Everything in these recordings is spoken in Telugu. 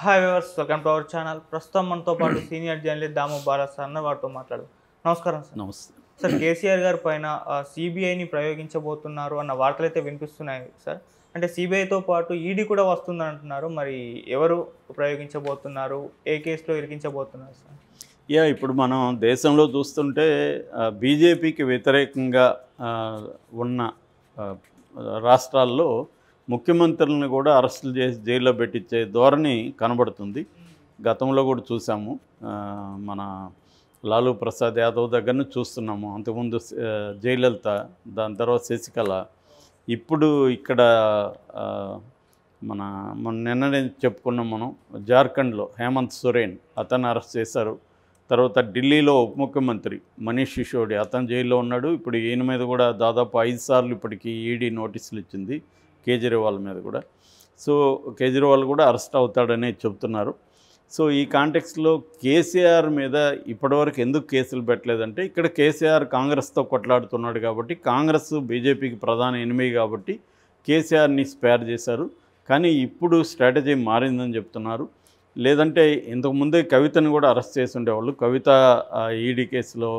hi viewers welcome to our channel ప్రస్తుతం మనతో పాటు సీనియర్ జర్నలిస్ట్ బాలా సార్ అన్న వారితో మాట్లాడు నమస్కారం సార్ నమస్తే సార్ కేసీఆర్ గారి పైన సిబిఐని ప్రయోగించబోతున్నారు అన్న వార్తలు అయితే వినిపిస్తున్నాయి సార్ అంటే సిబిఐతో పాటు ఈడీ e కూడా వస్తుందని అంటున్నారు మరి ఎవరు ప్రయోగించబోతున్నారు ఏ కేసులో ఇరికించబోతున్నారు సార్ యా ఇప్పుడు మనం దేశంలో చూస్తుంటే బీజేపీకి వ్యతిరేకంగా ఉన్న రాష్ట్రాల్లో ముఖ్యమంత్రులను కూడా అరెస్టులు చేసి జైల్లో పెట్టించే ధోరణి కనబడుతుంది గతంలో కూడా చూసాము మన లాలూ ప్రసాద్ యాదవ్ దగ్గరను చూస్తున్నాము అంతకుముందు జయలలిత దాని తర్వాత శశికళ ఇప్పుడు ఇక్కడ మన మన నిన్ననే చెప్పుకున్నాం మనం జార్ఖండ్లో హేమంత్ సురేన్ అతను అరెస్ట్ చేశారు తర్వాత ఢిల్లీలో ఉప ముఖ్యమంత్రి మనీష్ సిసోడి అతను జైల్లో ఉన్నాడు ఇప్పుడు ఈయన మీద కూడా దాదాపు ఐదు సార్లు ఇప్పటికీ ఈడీ నోటీసులు ఇచ్చింది కేజ్రీవాల్ మీద కూడా సో కేజ్రీవాల్ కూడా అరెస్ట్ అవుతాడని చెప్తున్నారు సో ఈ కాంటెక్స్లో కేసీఆర్ మీద ఇప్పటివరకు ఎందుకు కేసులు పెట్టలేదంటే ఇక్కడ కేసీఆర్ కాంగ్రెస్తో కొట్లాడుతున్నాడు కాబట్టి కాంగ్రెస్ బీజేపీకి ప్రధాన ఎనిమి కాబట్టి కేసీఆర్ని స్పేర్ చేశారు కానీ ఇప్పుడు స్ట్రాటజీ మారిందని చెప్తున్నారు లేదంటే ఇంతకుముందే కవితను కూడా అరెస్ట్ చేసి ఉండేవాళ్ళు కవిత ఈడీ కేసులో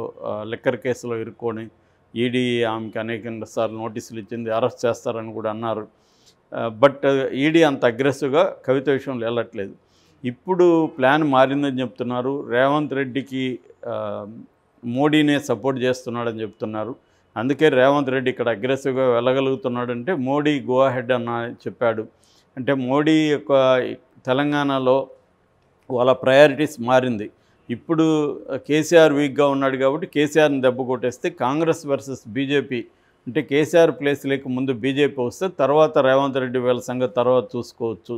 లెక్కర్ కేసులో ఇరుక్కొని ఈడీ ఆమెకి అనేక సార్లు నోటీసులు ఇచ్చింది అరెస్ట్ చేస్తారని కూడా అన్నారు బట్ ఈడీ అంత అగ్రెసివ్గా కవిత విషయంలో వెళ్ళట్లేదు ఇప్పుడు ప్లాన్ మారిందని చెప్తున్నారు రేవంత్ రెడ్డికి మోడీనే సపోర్ట్ చేస్తున్నాడని చెప్తున్నారు అందుకే రేవంత్ రెడ్డి ఇక్కడ అగ్రెసివ్గా వెళ్ళగలుగుతున్నాడంటే మోడీ గోవా హెడ్ అన్న చెప్పాడు అంటే మోడీ యొక్క తెలంగాణలో వాళ్ళ ప్రయారిటీస్ మారింది ఇప్పుడు కేసీఆర్ వీక్గా ఉన్నాడు కాబట్టి కేసీఆర్ని దెబ్బ కొట్టేస్తే కాంగ్రెస్ వర్సెస్ బీజేపీ అంటే కేసీఆర్ ప్లేస్ లేక ముందు బీజేపీ వస్తే తర్వాత రేవంత్ రెడ్డి వీళ్ళ సంగతి తర్వాత చూసుకోవచ్చు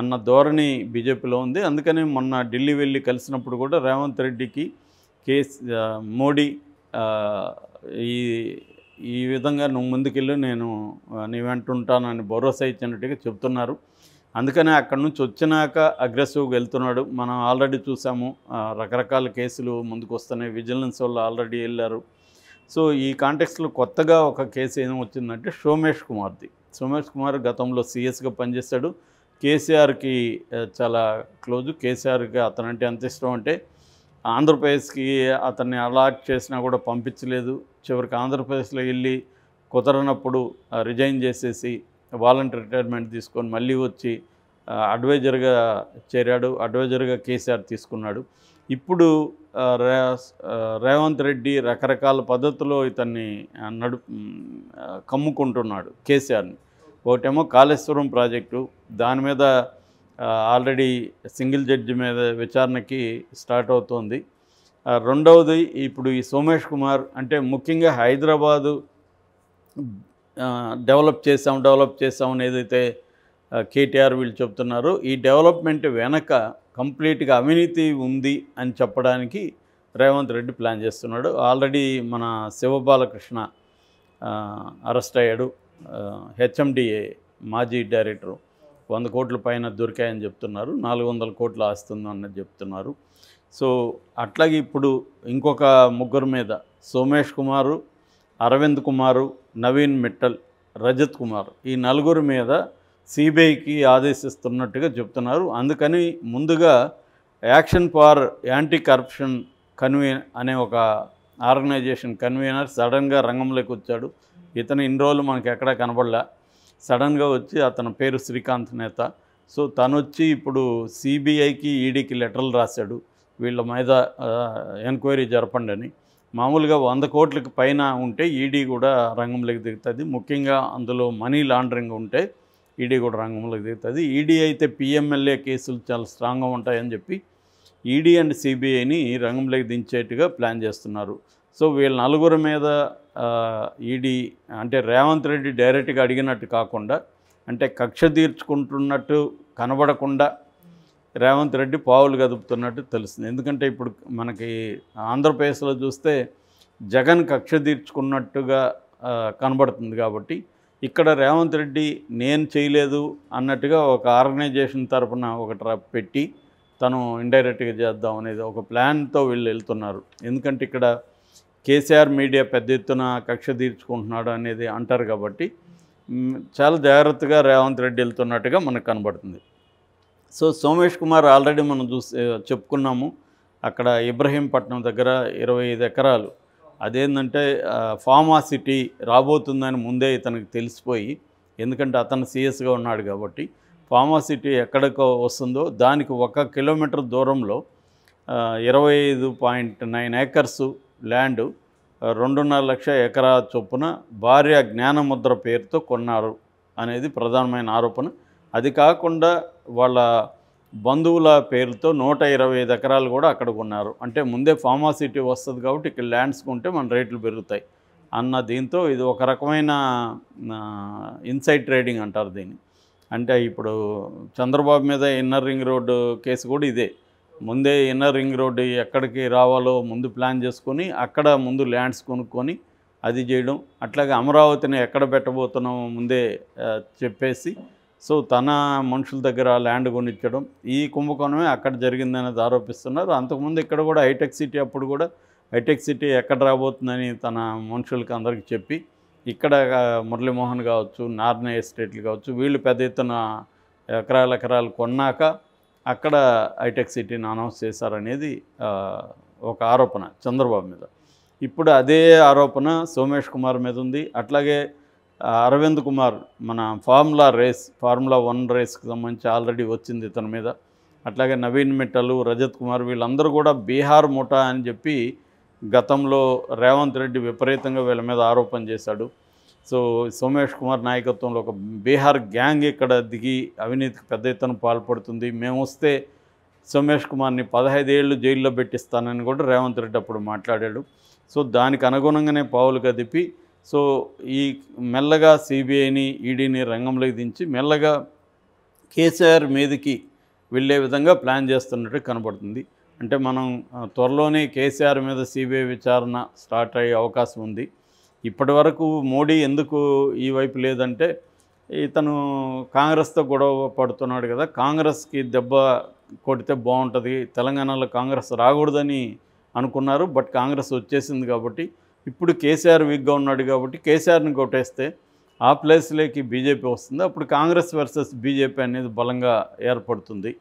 అన్న ధోరణి బీజేపీలో ఉంది అందుకని మొన్న ఢిల్లీ వెళ్ళి కలిసినప్పుడు కూడా రేవంత్ రెడ్డికి కేస్ మోడీ ఈ ఈ విధంగా నువ్వు ముందుకెళ్ళి నేను నీ వెంటుంటానని భరోసా ఇచ్చినట్టుగా చెప్తున్నారు అందుకనే అక్కడి నుంచి వచ్చినాక అగ్రెసివ్గా వెళ్తున్నాడు మనం ఆల్రెడీ చూసాము రకరకాల కేసులు ముందుకు వస్తున్నాయి విజిలెన్స్ వాళ్ళు ఆల్రెడీ వెళ్ళారు సో ఈ కాంటెక్స్లో కొత్తగా ఒక కేసు ఏం వచ్చిందంటే సోమేష్ కుమార్ది సోమేష్ కుమార్ గతంలో సీఎస్గా పనిచేస్తాడు కేసీఆర్కి చాలా క్లోజ్ కేసీఆర్కి అతనంటే ఎంత ఇష్టం అంటే ఆంధ్రప్రదేశ్కి అతన్ని అలాట్ చేసినా కూడా పంపించలేదు చివరికి ఆంధ్రప్రదేశ్లో వెళ్ళి కుదరనప్పుడు రిజైన్ చేసేసి వాలంటీ రిటైర్మెంట్ తీసుకొని మళ్ళీ వచ్చి అడ్వైజర్గా చేరాడు అడ్వైజర్గా కేసీఆర్ తీసుకున్నాడు ఇప్పుడు రేవంత్ రెడ్డి రకరకాల పద్ధతిలో ఇతన్ని నడు కమ్ముకుంటున్నాడు కేసీఆర్ని ఒకటేమో కాళేశ్వరం ప్రాజెక్టు దాని మీద ఆల్రెడీ సింగిల్ జడ్జి మీద విచారణకి స్టార్ట్ అవుతోంది రెండవది ఇప్పుడు ఈ సోమేష్ కుమార్ అంటే ముఖ్యంగా హైదరాబాదు డెవలప్ చేసాం డెవలప్ చేసాం అని ఏదైతే కేటీఆర్ వీళ్ళు చెప్తున్నారు ఈ డెవలప్మెంట్ వెనక కంప్లీట్గా అవినీతి ఉంది అని చెప్పడానికి రేవంత్ రెడ్డి ప్లాన్ చేస్తున్నాడు ఆల్రెడీ మన శివబాలకృష్ణ అరెస్ట్ అయ్యాడు హెచ్ఎండిఏ మాజీ డైరెక్టరు వంద కోట్ల పైన దొరికాయని చెప్తున్నారు నాలుగు వందల కోట్లు ఆస్తుంది అన్నది చెప్తున్నారు సో అట్లాగే ఇప్పుడు ఇంకొక ముగ్గురు మీద సోమేష్ కుమారు అరవింద్ కుమారు నవీన్ మిట్టల్ రజత్ కుమార్ ఈ నలుగురు మీద సిబిఐకి ఆదేశిస్తున్నట్టుగా చెప్తున్నారు అందుకని ముందుగా యాక్షన్ ఫార్ యాంటీ కరప్షన్ కన్వీ అనే ఒక ఆర్గనైజేషన్ కన్వీనర్ సడన్గా రంగంలోకి వచ్చాడు ఇతను ఇన్ని రోజులు మనకి ఎక్కడా కనబడలే సడన్గా వచ్చి అతని పేరు శ్రీకాంత్ నేత సో తను వచ్చి ఇప్పుడు సిబిఐకి ఈడీకి లెటర్లు రాశాడు వీళ్ళ మీద ఎంక్వైరీ జరపండి అని మామూలుగా వంద కోట్లకు పైన ఉంటే ఈడీ కూడా రంగంలోకి దిగుతుంది ముఖ్యంగా అందులో మనీ లాండరింగ్ ఉంటే ఈడీ కూడా రంగంలోకి దిగుతుంది ఈడీ అయితే పిఎంఎల్ఏ కేసులు చాలా స్ట్రాంగ్గా ఉంటాయని చెప్పి ఈడీ అండ్ సిబిఐని రంగంలోకి దించేట్టుగా ప్లాన్ చేస్తున్నారు సో వీళ్ళ నలుగురు మీద ఈడీ అంటే రేవంత్ రెడ్డి డైరెక్ట్గా అడిగినట్టు కాకుండా అంటే కక్ష తీర్చుకుంటున్నట్టు కనబడకుండా రేవంత్ రెడ్డి పావులు కదుపుతున్నట్టు తెలుస్తుంది ఎందుకంటే ఇప్పుడు మనకి ఆంధ్రప్రదేశ్లో చూస్తే జగన్ కక్ష తీర్చుకున్నట్టుగా కనబడుతుంది కాబట్టి ఇక్కడ రేవంత్ రెడ్డి నేను చేయలేదు అన్నట్టుగా ఒక ఆర్గనైజేషన్ తరఫున ఒకటి పెట్టి తను ఇండైరెక్ట్గా చేద్దాం అనేది ఒక ప్లాన్తో వీళ్ళు వెళ్తున్నారు ఎందుకంటే ఇక్కడ కేసీఆర్ మీడియా పెద్ద ఎత్తున కక్ష తీర్చుకుంటున్నాడు అనేది అంటారు కాబట్టి చాలా జాగ్రత్తగా రేవంత్ రెడ్డి వెళ్తున్నట్టుగా మనకు కనబడుతుంది సో సోమేష్ కుమార్ ఆల్రెడీ మనం చూసి చెప్పుకున్నాము అక్కడ ఇబ్రహీంపట్నం దగ్గర ఇరవై ఐదు ఎకరాలు అదేంటంటే ఫార్మా సిటీ రాబోతుందని ముందే ఇతనికి తెలిసిపోయి ఎందుకంటే అతను సీఎస్గా ఉన్నాడు కాబట్టి ఫార్మా సిటీ ఎక్కడికో వస్తుందో దానికి ఒక కిలోమీటర్ దూరంలో ఇరవై ఐదు పాయింట్ నైన్ ఏకర్స్ ల్యాండ్ రెండున్నర లక్ష ఎకరా చొప్పున భార్య జ్ఞానముద్ర పేరుతో కొన్నారు అనేది ప్రధానమైన ఆరోపణ అది కాకుండా వాళ్ళ బంధువుల పేరుతో నూట ఇరవై ఐదు ఎకరాలు కూడా అక్కడ కొన్నారు అంటే ముందే ఫార్మాసిటీ వస్తుంది కాబట్టి ఇక్కడ ల్యాండ్స్ కొంటే మన రేట్లు పెరుగుతాయి అన్న దీంతో ఇది ఒక రకమైన ఇన్సైడ్ ట్రేడింగ్ అంటారు దీన్ని అంటే ఇప్పుడు చంద్రబాబు మీద ఇన్నర్ రింగ్ రోడ్డు కేసు కూడా ఇదే ముందే ఇన్నర్ రింగ్ రోడ్డు ఎక్కడికి రావాలో ముందు ప్లాన్ చేసుకొని అక్కడ ముందు ల్యాండ్స్ కొనుక్కొని అది చేయడం అట్లాగే అమరావతిని ఎక్కడ పెట్టబోతున్నామో ముందే చెప్పేసి సో తన మనుషుల దగ్గర ల్యాండ్ కొనిచ్చడం ఈ కుంభకోణమే అక్కడ జరిగిందనేది ఆరోపిస్తున్నారు అంతకుముందు ఇక్కడ కూడా హైటెక్ సిటీ అప్పుడు కూడా హైటెక్ సిటీ ఎక్కడ రాబోతుందని తన మనుషులకి అందరికీ చెప్పి ఇక్కడ మురళీమోహన్ కావచ్చు నార్నే ఎస్టేట్లు కావచ్చు వీళ్ళు పెద్ద ఎత్తున ఎకరాల ఎకరాలు కొన్నాక అక్కడ హైటెక్ సిటీని అనౌన్స్ చేశారనేది ఒక ఆరోపణ చంద్రబాబు మీద ఇప్పుడు అదే ఆరోపణ సోమేష్ కుమార్ మీద ఉంది అట్లాగే అరవింద్ కుమార్ మన ఫార్ములా రేస్ ఫార్ములా వన్ రేస్కి సంబంధించి ఆల్రెడీ వచ్చింది ఇతని మీద అట్లాగే నవీన్ మిట్టలు రజత్ కుమార్ వీళ్ళందరూ కూడా బీహార్ ముఠా అని చెప్పి గతంలో రేవంత్ రెడ్డి విపరీతంగా వీళ్ళ మీద ఆరోపణ చేశాడు సో సోమేష్ కుమార్ నాయకత్వంలో ఒక బీహార్ గ్యాంగ్ ఇక్కడ దిగి అవినీతికి పెద్ద ఎత్తున పాల్పడుతుంది మేము వస్తే సోమేష్ కుమార్ని పదహైదేళ్ళు జైల్లో పెట్టిస్తానని కూడా రేవంత్ రెడ్డి అప్పుడు మాట్లాడాడు సో దానికి అనుగుణంగానే పావులు కదిపి సో ఈ మెల్లగా సిబిఐని ఈడీని రంగంలోకి దించి మెల్లగా కేసీఆర్ మీదకి వెళ్ళే విధంగా ప్లాన్ చేస్తున్నట్టు కనబడుతుంది అంటే మనం త్వరలోనే కేసీఆర్ మీద సిబిఐ విచారణ స్టార్ట్ అయ్యే అవకాశం ఉంది ఇప్పటి వరకు మోడీ ఎందుకు ఈ వైపు లేదంటే ఇతను కాంగ్రెస్తో గొడవ పడుతున్నాడు కదా కాంగ్రెస్కి దెబ్బ కొడితే బాగుంటుంది తెలంగాణలో కాంగ్రెస్ రాకూడదని అనుకున్నారు బట్ కాంగ్రెస్ వచ్చేసింది కాబట్టి ఇప్పుడు కేసీఆర్ వీక్గా ఉన్నాడు కాబట్టి కేసీఆర్ని కొట్టేస్తే ఆ ప్లేస్లోకి బీజేపీ వస్తుంది అప్పుడు కాంగ్రెస్ వర్సెస్ బీజేపీ అనేది బలంగా ఏర్పడుతుంది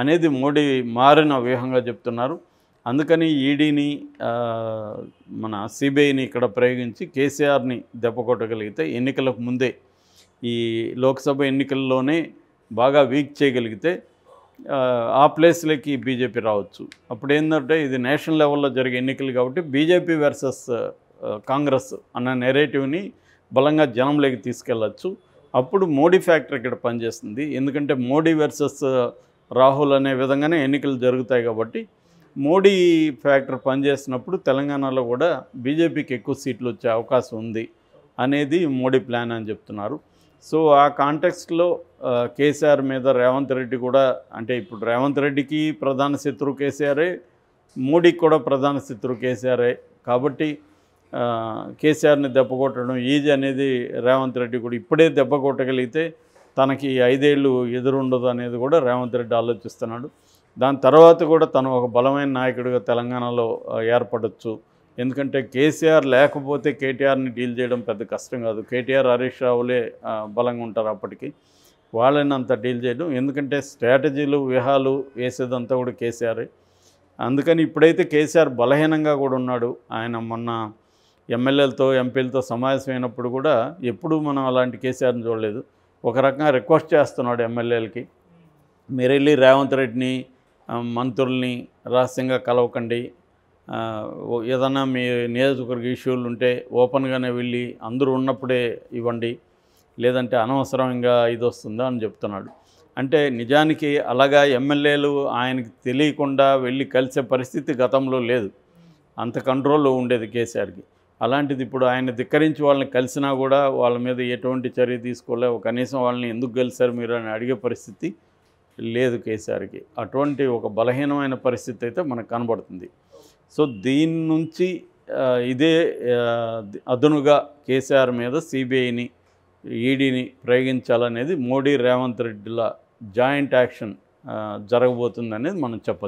అనేది మోడీ మారిన వ్యూహంగా చెప్తున్నారు అందుకని ఈడీని మన సిబిఐని ఇక్కడ ప్రయోగించి కేసీఆర్ని దెబ్బ కొట్టగలిగితే ఎన్నికలకు ముందే ఈ లోక్సభ ఎన్నికల్లోనే బాగా వీక్ చేయగలిగితే ఆ ప్లేస్లోకి బీజేపీ రావచ్చు అప్పుడు ఏంటంటే ఇది నేషనల్ లెవెల్లో జరిగే ఎన్నికలు కాబట్టి బీజేపీ వర్సెస్ కాంగ్రెస్ అన్న నెరేటివ్ని బలంగా జనంలోకి తీసుకెళ్ళచ్చు అప్పుడు మోడీ ఫ్యాక్టర్ ఇక్కడ పనిచేస్తుంది ఎందుకంటే మోడీ వర్సెస్ రాహుల్ అనే విధంగానే ఎన్నికలు జరుగుతాయి కాబట్టి మోడీ ఫ్యాక్టర్ పనిచేసినప్పుడు తెలంగాణలో కూడా బీజేపీకి ఎక్కువ సీట్లు వచ్చే అవకాశం ఉంది అనేది మోడీ ప్లాన్ అని చెప్తున్నారు సో ఆ కాంటెక్స్ట్లో కేసీఆర్ మీద రేవంత్ రెడ్డి కూడా అంటే ఇప్పుడు రేవంత్ రెడ్డికి ప్రధాన శత్రువు కేసీఆరే మోడీకి కూడా ప్రధాన శత్రువు కేసీఆరే కాబట్టి కేసీఆర్ని దెబ్బ కొట్టడం ఈజీ అనేది రేవంత్ రెడ్డి కూడా ఇప్పుడే దెబ్బ కొట్టగలిగితే తనకి ఐదేళ్ళు ఎదురుండదు అనేది కూడా రేవంత్ రెడ్డి ఆలోచిస్తున్నాడు దాని తర్వాత కూడా తను ఒక బలమైన నాయకుడిగా తెలంగాణలో ఏర్పడచ్చు ఎందుకంటే కేసీఆర్ లేకపోతే కేటీఆర్ని డీల్ చేయడం పెద్ద కష్టం కాదు కేటీఆర్ హరీష్ రావులే బలంగా ఉంటారు అప్పటికి వాళ్ళని అంత డీల్ చేయడం ఎందుకంటే స్ట్రాటజీలు వ్యూహాలు వేసేదంతా కూడా కేసీఆర్ అందుకని ఇప్పుడైతే కేసీఆర్ బలహీనంగా కూడా ఉన్నాడు ఆయన మొన్న ఎమ్మెల్యేలతో ఎంపీలతో సమావేశమైనప్పుడు కూడా ఎప్పుడూ మనం అలాంటి కేసీఆర్ని చూడలేదు ఒక రకంగా రిక్వెస్ట్ చేస్తున్నాడు ఎమ్మెల్యేలకి మీరు వెళ్ళి రేవంత్ రెడ్డిని మంత్రుల్ని రహస్యంగా కలవకండి ఏదైనా మీ నియోజకవర్గ ఇష్యూలు ఉంటే ఓపెన్గానే వెళ్ళి అందరూ ఉన్నప్పుడే ఇవ్వండి లేదంటే అనవసరంగా ఇది వస్తుందా అని చెప్తున్నాడు అంటే నిజానికి అలాగా ఎమ్మెల్యేలు ఆయనకి తెలియకుండా వెళ్ళి కలిసే పరిస్థితి గతంలో లేదు అంత కంట్రోల్లో ఉండేది కేసీఆర్కి అలాంటిది ఇప్పుడు ఆయన ధిక్కరించి వాళ్ళని కలిసినా కూడా వాళ్ళ మీద ఎటువంటి చర్య తీసుకోలే కనీసం వాళ్ళని ఎందుకు గెలిచారు మీరు అని అడిగే పరిస్థితి లేదు కేసీఆర్కి అటువంటి ఒక బలహీనమైన పరిస్థితి అయితే మనకు కనబడుతుంది సో దీని నుంచి ఇదే అదునుగా కేసీఆర్ మీద సిబిఐని ఈడీని ప్రయోగించాలనేది మోడీ రేవంత్ రెడ్డిల జాయింట్ యాక్షన్ జరగబోతుందనేది మనం చెప్పచ్చు